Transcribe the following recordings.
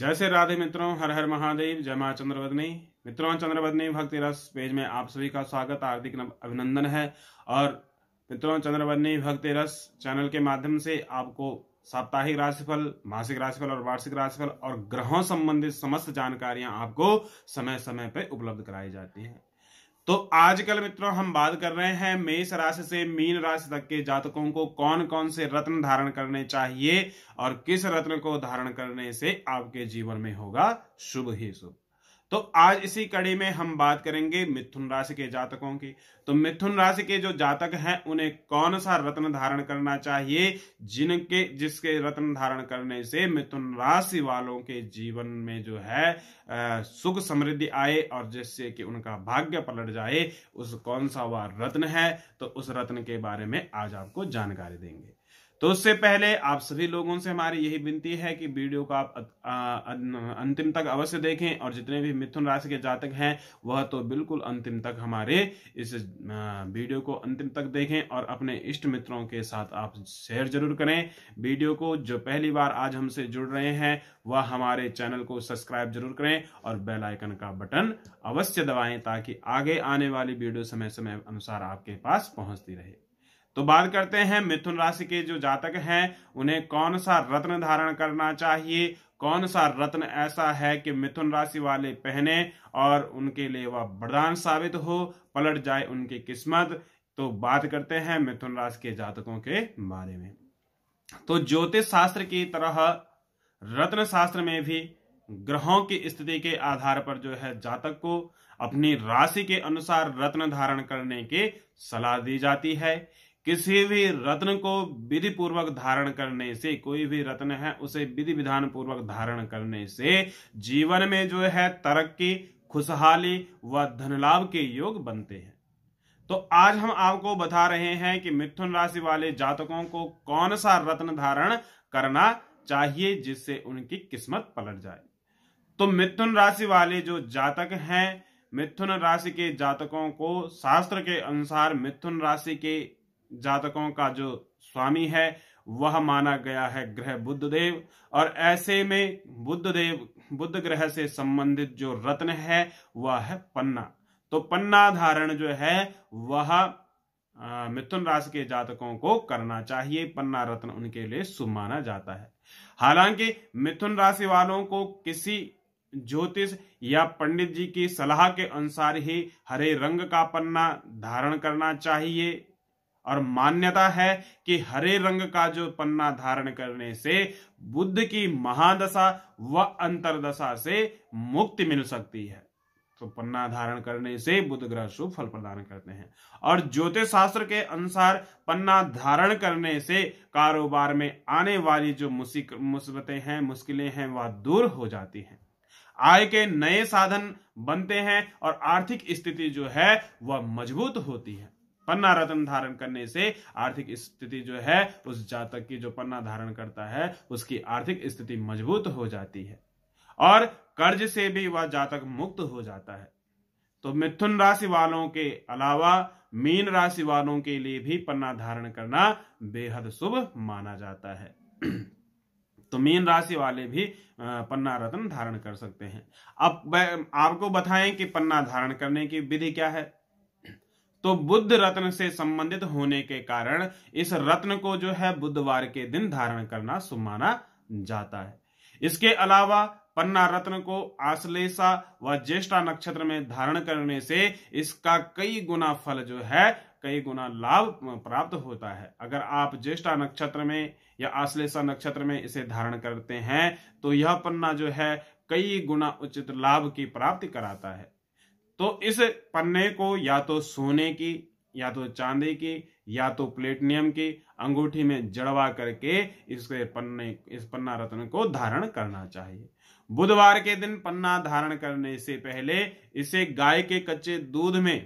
जय श्री राधे मित्रों हर हर महादेव जय मां चंद्रवदनी मित्रों चंद्रवदनी भक्ति रस पेज में आप सभी का स्वागत हार्दिक अभिनंदन है और मित्रों चंद्रवदनी भक्ति रस चैनल के माध्यम से आपको साप्ताहिक राशिफल मासिक राशिफल और वार्षिक राशिफल और ग्रहों संबंधित समस्त जानकारियां आपको समय समय पर उपलब्ध कराई जाती हैं तो आजकल मित्रों हम बात कर रहे हैं मेष राशि से मीन राशि तक के जातकों को कौन कौन से रत्न धारण करने चाहिए और किस रत्न को धारण करने से आपके जीवन में होगा शुभ ही शुभ तो आज इसी कड़ी में हम बात करेंगे मिथुन राशि के जातकों की तो मिथुन राशि के जो जातक हैं उन्हें कौन सा रत्न धारण करना चाहिए जिनके जिसके रत्न धारण करने से मिथुन राशि वालों के जीवन में जो है सुख समृद्धि आए और जिससे कि उनका भाग्य पलट जाए उस कौन सा वह रत्न है तो उस रत्न के बारे में आज आपको जानकारी देंगे तो उससे पहले आप सभी लोगों से हमारी यही विनती है कि वीडियो को आप अंतिम तक अवश्य देखें और जितने भी मिथुन राशि के जातक हैं वह तो बिल्कुल अंतिम तक हमारे इस वीडियो को अंतिम तक देखें और अपने इष्ट मित्रों के साथ आप शेयर जरूर करें वीडियो को जो पहली बार आज हमसे जुड़ रहे हैं वह हमारे चैनल को सब्सक्राइब जरूर करें और बेलाइकन का बटन अवश्य दबाएं ताकि आगे आने वाली वीडियो समय समय अनुसार आपके पास पहुंचती रहे तो बात करते हैं मिथुन राशि के जो जातक हैं उन्हें कौन सा रत्न धारण करना चाहिए कौन सा रत्न ऐसा है कि मिथुन राशि वाले पहने और उनके लिए वह वरदान साबित हो पलट जाए उनकी किस्मत तो बात करते हैं मिथुन राशि के जातकों के बारे में तो ज्योतिष शास्त्र की तरह रत्न शास्त्र में भी ग्रहों की स्थिति के आधार पर जो है जातक को अपनी राशि के अनुसार रत्न धारण करने की सलाह दी जाती है किसी भी रत्न को विधि पूर्वक धारण करने से कोई भी रत्न है उसे विधि विधान पूर्वक धारण करने से जीवन में जो है तरक्की खुशहाली व धनलाभ के योग बनते हैं तो आज हम आपको बता रहे हैं कि मिथुन राशि वाले जातकों को कौन सा रत्न धारण करना चाहिए जिससे उनकी किस्मत पलट जाए तो मिथुन राशि वाले जो जातक हैं मिथुन राशि के जातकों को शास्त्र के अनुसार मिथुन राशि के जातकों का जो स्वामी है वह माना गया है ग्रह बुद्ध देव और ऐसे में बुद्ध देव बुद्ध ग्रह से संबंधित जो रत्न है वह है पन्ना तो पन्ना धारण जो है वह मिथुन राशि के जातकों को करना चाहिए पन्ना रत्न उनके लिए शुभ माना जाता है हालांकि मिथुन राशि वालों को किसी ज्योतिष या पंडित जी की सलाह के अनुसार ही हरे रंग का पन्ना धारण करना चाहिए और मान्यता है कि हरे रंग का जो पन्ना धारण करने से बुद्ध की महादशा व अंतरदशा से मुक्ति मिल सकती है तो पन्ना धारण करने से बुद्ध ग्रह शुभ फल प्रदान करते हैं और ज्योतिष शास्त्र के अनुसार पन्ना धारण करने से कारोबार में आने वाली जो मुसीबतें हैं मुश्किलें हैं वह दूर हो जाती हैं आय के नए साधन बनते हैं और आर्थिक स्थिति जो है वह मजबूत होती है पन्ना रत्न धारण करने से आर्थिक स्थिति जो है उस जातक की जो पन्ना धारण करता है उसकी आर्थिक स्थिति मजबूत हो जाती है और कर्ज से भी वह जातक मुक्त हो जाता है तो मिथुन राशि वालों के अलावा मीन राशि वालों के लिए भी पन्ना धारण करना बेहद शुभ माना जाता है तो मीन राशि वाले भी पन्ना रत्न धारण कर सकते हैं अब आपको बताएं कि पन्ना धारण करने की विधि क्या है तो बुद्ध रत्न से संबंधित होने के कारण इस रत्न को जो है बुधवार के दिन धारण करना सुमाना जाता है इसके अलावा पन्ना रत्न को आश्लेषा व ज्येष्ठा नक्षत्र में धारण करने से इसका कई गुना फल जो है कई गुना लाभ प्राप्त होता है अगर आप ज्येष्ठा नक्षत्र में या आश्लेषा नक्षत्र में इसे धारण करते हैं तो यह पन्ना जो है कई गुना उचित लाभ की प्राप्ति कराता है तो इस पन्ने को या तो सोने की या तो चांदी की या तो प्लेटिनियम की अंगूठी में जड़वा करके इसके पन्ने इस पन्ना रत्न को धारण करना चाहिए बुधवार के दिन पन्ना धारण करने से पहले इसे गाय के कच्चे दूध में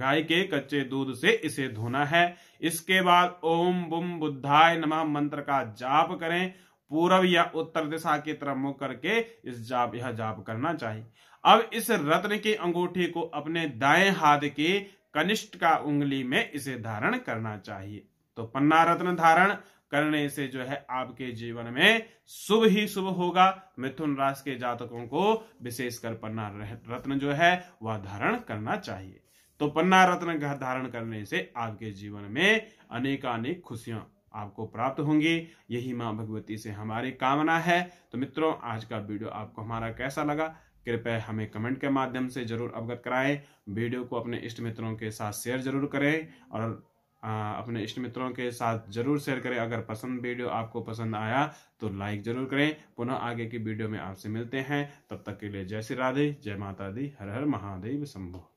गाय के कच्चे दूध से इसे धोना है इसके बाद ओम बुम बुद्धाय नमः मंत्र का जाप करें पूर्व या उत्तर दिशा की तरफ मुख करके इस जाप यह जाप करना चाहिए अब इस रत्न के अंगूठी को अपने दाएं हाथ के कनिष्ठ का उंगली में इसे धारण करना चाहिए तो पन्ना रत्न धारण करने से जो है आपके जीवन में शुभ ही शुभ होगा मिथुन राशि के जातकों को विशेषकर पन्ना रत्न जो है वह धारण करना चाहिए तो पन्ना रत्न धारण करने से आपके जीवन में अनेकानेक खुशियां आपको प्राप्त होंगी यही मां भगवती से हमारी कामना है तो मित्रों आज का वीडियो आपको हमारा कैसा लगा कृपया हमें कमेंट के माध्यम से जरूर अवगत कराएं वीडियो को अपने इष्ट मित्रों के साथ शेयर जरूर करें और अपने इष्ट मित्रों के साथ जरूर शेयर करें अगर पसंद वीडियो आपको पसंद आया तो लाइक जरूर करें पुनः आगे की वीडियो में आपसे मिलते हैं तब तक के लिए जय श्री राधे जय माता दी हर हर महादेव शंभु